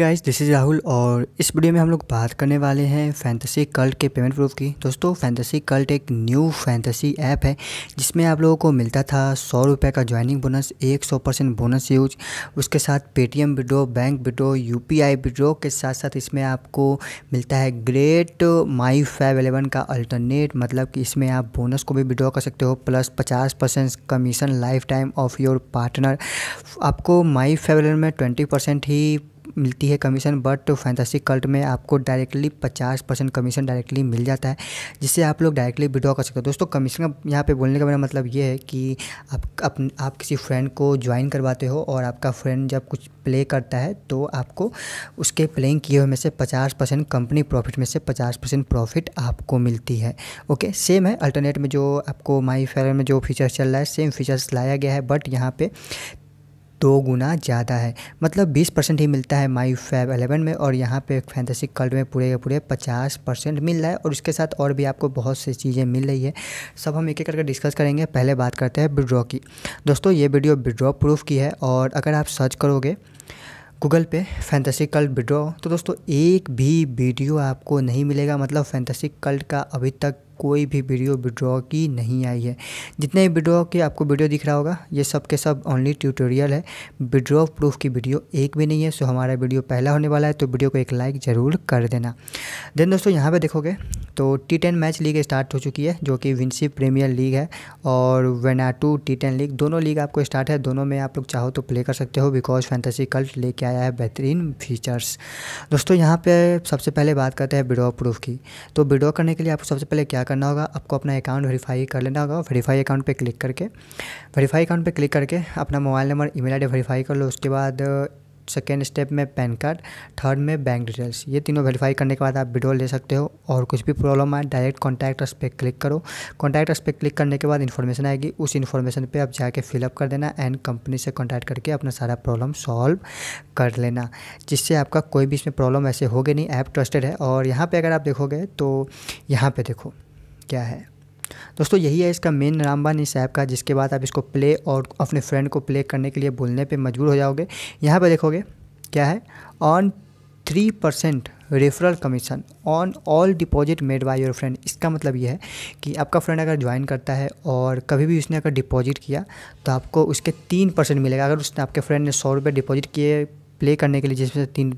guys this is Rahul और इस video में हम लोग बात करने वाले हैं फैंटेसी कल्ट के पेमेंट प्रूफ की दोस्तों फैंटेसी कल्ट एक न्यू फैंटेसी ऐप है जिसमें आप लोगों को मिलता था सौ रुपये का ज्वाइनिंग बोनस एक सौ परसेंट बोनस यूज उसके साथ Paytm withdraw bank withdraw U P I withdraw के साथ साथ इसमें आपको मिलता है ग्रेट माई फाइव एलेवन का अल्टरनेट मतलब कि इसमें आप बोनस को भी विड्रॉ कर सकते हो प्लस पचास percent commission life time of your partner आपको माई फाइव एलेवन में ट्वेंटी परसेंट ही मिलती है कमीशन बट फैंतासी कल्ट में आपको डायरेक्टली पचास परसेंट कमीशन डायरेक्टली मिल जाता है जिससे आप लोग डायरेक्टली विड्रॉ कर सकते हो दोस्तों कमीशन का यहाँ पे बोलने का मेरा मतलब ये है कि आप अप आप किसी फ्रेंड को ज्वाइन करवाते हो और आपका फ्रेंड जब कुछ प्ले करता है तो आपको उसके प्लेइंग किए हुए में से पचास परसेंट कंपनी प्रॉफिट में से पचास परसेंट प्रॉफिट आपको मिलती है ओके सेम है अल्टरनेट में जो आपको माई फेयर में जो फीचर्स चल रहा है सेम फीचर्स लाया गया है बट यहाँ पे दो गुना ज़्यादा है मतलब बीस परसेंट ही मिलता है माई फैब एलेवन में और यहाँ पे फैंटेसी कल्ड में पूरे के पूरे पचास परसेंट मिल रहा है और इसके साथ और भी आपको बहुत सी चीज़ें मिल रही है सब हम एक एक करके डिस्कस करेंगे पहले बात करते हैं विड्रॉ की दोस्तों ये वीडियो विड्रॉ प्रूफ की है और अगर आप सर्च करोगे गूगल पे फैंटेसी कल्ट विड्रॉ तो दोस्तों एक भी वीडियो आपको नहीं मिलेगा मतलब फैंटेसी कल्ट का अभी तक कोई भी वीडियो विड्रॉ की नहीं आई है जितने विड्रॉ के आपको वीडियो दिख रहा होगा ये सब के सब ओनली ट्यूटोरियल है विड्रॉ प्रूफ की वीडियो एक भी नहीं है सो हमारा वीडियो पहला होने वाला है तो वीडियो को एक लाइक ज़रूर कर देना देन दोस्तों यहाँ पर देखोगे तो T ten match league start हो चुकी है जो कि विंसी प्रीमियर लीग है और वेनाटू टी टेन लीग दोनों लीग आपको स्टार्ट है दोनों में आप लोग चाहो तो प्ले कर सकते हो बिकॉज फैंटेसी कल्ट लेके आया है बेहतरीन फीचर्स दोस्तों यहाँ पर सबसे पहले बात करते हैं विड्रॉ प्रूफ की तो विड्रॉ करने के लिए आपको सबसे पहले क्या करना होगा आपको अपना अकाउंट वेरीफाई कर लेना होगा वेरीफाई अकाउंट पे क्लिक करके वेरीफाई अकाउंट पे क्लिक करके अपना mobile number email ID verify कर लो उसके बाद सेकेंड स्टेप में पैन कार्ड थर्ड में बैंक डिटेल्स ये तीनों वेरीफाई करने के बाद आप विड्रॉल ले सकते हो और कुछ भी प्रॉब्लम आए डायरेक्ट कॉन्टैक्ट अस पे क्लिक करो कॉन्टैक्ट अस पे क्लिक करने के बाद इन्फॉर्मेशन आएगी उस इन्फॉर्मेशन पे आप जाके फिलअप कर देना एंड कंपनी से कॉन्टैक्ट करके अपना सारा प्रॉब्लम सॉल्व कर लेना जिससे आपका कोई भी इसमें प्रॉब्लम ऐसे होगी नहीं ऐप ट्रस्टेड है और यहाँ पर अगर आप देखोगे तो यहाँ पर देखो क्या है दोस्तों यही है इसका मेन रामबान इस ऐप का जिसके बाद आप इसको प्ले और अपने फ्रेंड को प्ले करने के लिए बोलने पे मजबूर हो जाओगे यहाँ पे देखोगे क्या है on three percent referral commission on all deposit made by your friend इसका मतलब ये है कि आपका फ्रेंड अगर ज्वाइन करता है और कभी भी उसने अगर डिपॉजिट किया तो आपको उसके तीन परसेंट मिलेगा अगर उसने आपके फ्रेंड ने सौ रुपये डिपॉजिट किए प्ले करने के लिए जिसमें से तीन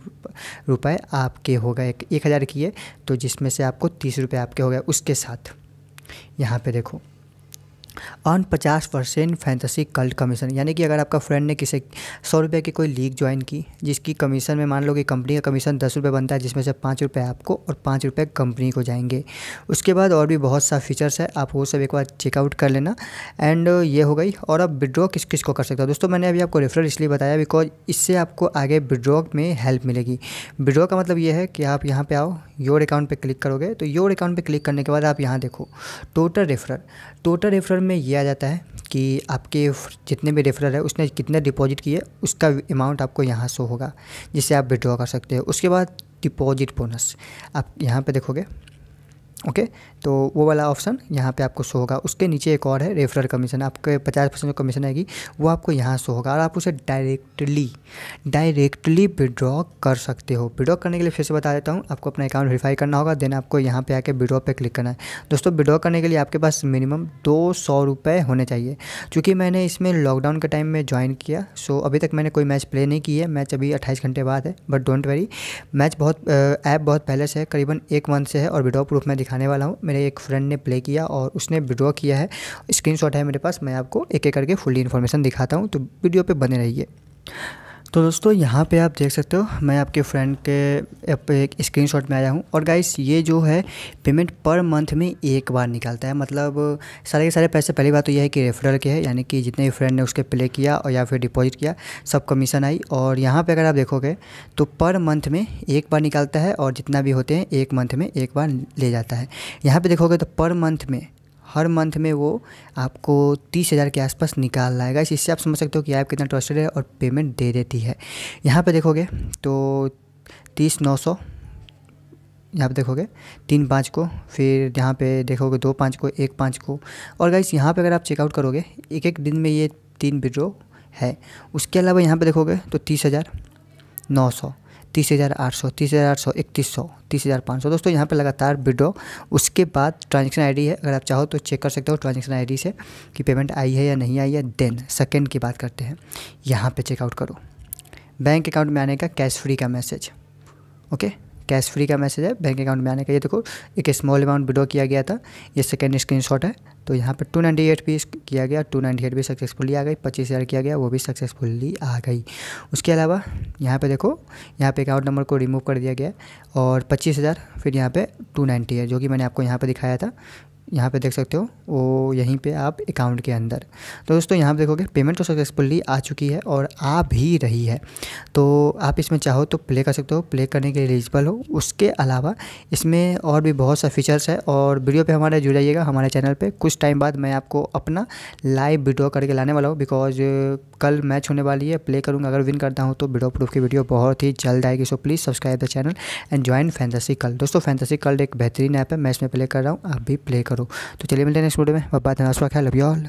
रुपए आपके हो गए एक हज़ार किए तो जिसमें से आपको तीस रुपये आपके हो गए उसके साथ यहाँ पे देखो अर्न पचास परसेंट फैंतसी कल्ट कमीशन यानी कि अगर आपका फ्रेंड ने किसी सौ रुपये की कोई लीग ज्वाइन की जिसकी कमीशन में मान लो कि कंपनी का कमीशन दस रुपये बनता है जिसमें से पाँच रुपये आपको और पाँच रुपये कंपनी को जाएंगे उसके बाद और भी बहुत सा फीचर्स है आप वो सब एक बार चेकआउट कर लेना एंड ये हो गई और आप विड्रॉ किस किस को कर सकते हो दोस्तों मैंने अभी आपको रेफरल इसलिए बताया बिकॉज इससे आपको आगे विड्रॉ में हेल्प मिलेगी विड्रॉ का मतलब ये है कि आप यहाँ पर आओ योर अकाउंट पर क्लिक करोगे तो योर अकाउंट पर क्लिक करने के बाद आप यहाँ देखो टोटल रेफरल टोटल रेफरल में ये दिया जाता है कि आपके जितने भी रेफरल है उसने कितने डिपॉजिट किए उसका अमाउंट आपको यहाँ शो होगा जिससे आप विड्रॉ कर सकते हो उसके बाद डिपॉजिट बोनस आप यहाँ पे देखोगे ओके okay, तो वो वाला ऑप्शन यहाँ पे आपको शो होगा उसके नीचे एक और है रेफरल कमीशन आपके 50 परसेंट जो कमीशन आएगी वो आपको यहाँ शो होगा और आप उसे डायरेक्टली डायरेक्टली विड्रॉ कर सकते हो विड्रॉ करने के लिए फिर से बता देता हूँ आपको अपना अकाउंट वेरीफाई करना होगा देन आपको यहाँ पे आके विड्रॉ पे क्लिक करना है दोस्तों विड्रॉ करने के लिए आपके पास मिनिमम दो सौ होने चाहिए चूँकि मैंने इसमें लॉकडाउन के टाइम में ज्वाइन किया सो अभी तक मैंने कोई मैच प्ले नहीं की है मैच अभी अट्ठाईस घंटे बाद है बट डोंट वेरी मैच बहुत ऐप बहुत पहले से है करीबन एक मंथ से है और विड्रॉ प्रूफ में दिखाने वाला हूँ मेरे एक फ्रेंड ने प्ले किया और उसने विड्रॉ किया है स्क्रीनशॉट है मेरे पास मैं आपको एक एक करके फुल इन्फॉर्मेशन दिखाता हूँ तो वीडियो पे बने रहिए तो दोस्तों यहाँ पे आप देख सकते हो मैं आपके फ्रेंड के एक स्क्रीनशॉट में आया हूँ और गाइस ये जो है पेमेंट पर मंथ में एक बार निकालता है मतलब सारे के सारे पैसे पहली बात तो यह है कि रेफरल के है यानी कि जितने फ्रेंड ने उसके प्ले किया और या फिर डिपॉजिट किया सब कमीशन आई और यहाँ पर अगर आप देखोगे तो पर मंथ में एक बार निकालता है और जितना भी होते हैं एक मंथ में एक बार ले जाता है यहाँ पर देखोगे तो पर मंथ में हर मंथ में वो आपको तीस हज़ार के आसपास निकाल लाएगा इससे आप समझ सकते हो कि ऐप कितना ट्रस्टेड है और पेमेंट दे देती है यहाँ पे देखोगे तो तीस नौ सौ यहाँ पे देखोगे तीन पाँच को फिर यहाँ पे देखोगे दो पाँच को एक पाँच को और गाइस यहाँ पे अगर आप चेकआउट करोगे एक एक दिन में ये तीन विड्रो है उसके अलावा यहाँ पे देखोगे तो तीस हज़ार नौ सौ तीस हज़ार आठ सौ तीस हज़ार आठ सौ इकतीस सौ तीस हज़ार पाँच सौ दोस्तों यहाँ पे लगातार विड्रॉ उसके बाद ट्रांजेक्शन आईडी है अगर आप चाहो तो चेक कर सकते हो ट्रांजेक्शन आईडी से कि पेमेंट आई है या नहीं आई है देन सेकेंड की बात करते हैं यहाँ पर चेकआउट करो बैंक अकाउंट में आने का कैश फ्री का मैसेज ओके कैश फ्री का मैसेज है बैंक अकाउंट में आने का ये देखो एक स्मॉल अमाउंट विड्रॉ किया गया था ये सेकेंड शॉट है तो यहाँ पर टू नाइन्टी एट भी किया गया टू नाइन्टी एट भी सक्सेसफुली आ गई पच्चीस हज़ार किया गया वो भी सक्सेसफुली आ गई उसके अलावा यहाँ पे देखो यहाँ पे अकाउंट नंबर को रिमूव कर दिया गया और पच्चीस हज़ार फिर यहाँ पर टू नाइन्टी है जो कि मैंने आपको यहाँ पर दिखाया था यहाँ पे देख सकते हो वो यहीं पे आप अकाउंट के अंदर तो दोस्तों यहाँ पे देखोगे पेमेंट तो सक्सेसफुली आ चुकी है और आ भी रही है तो आप इसमें चाहो तो प्ले कर सकते हो प्ले करने के लिए एलिजिबल हो उसके अलावा इसमें और भी बहुत सा फीचर्स है और वीडियो पे हमारे जुड़ जाइएगा हमारे चैनल पर कुछ टाइम बाद मैं आपको अपना लाइव वीडियो करके लाने वाला हूँ बिकॉज कल मैच होने वाली है प्ले करूँगा अगर विन करता हूँ तो वीडियो प्रूफ की वीडियो बहुत ही जल्द आएगी so please subscribe the channel and join fantasy cult दोस्तों फैंतासी कल एक बेहतरीन ऐप है मैं इसमें प्ले कर रहा हूँ आप भी प्ले करूँ करो तो चलिए मिलते हैं नेक्स्ट वीडियो में बात ख्याल अभी ऑल